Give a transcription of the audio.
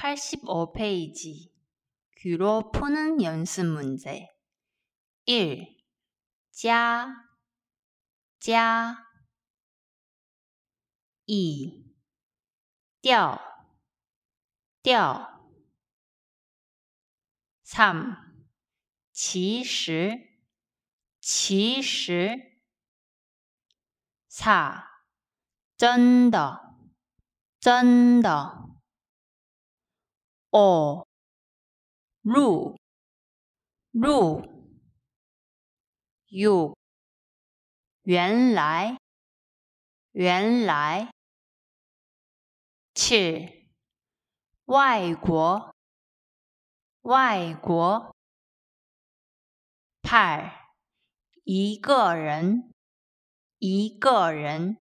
85페이지 귀로 푸는 연습 문제 1. 자, 자 2. 调,调 3. 其实,其实 4. 真的,真的哦，入入，you，原来原来，去外国外国，派一个人一个人。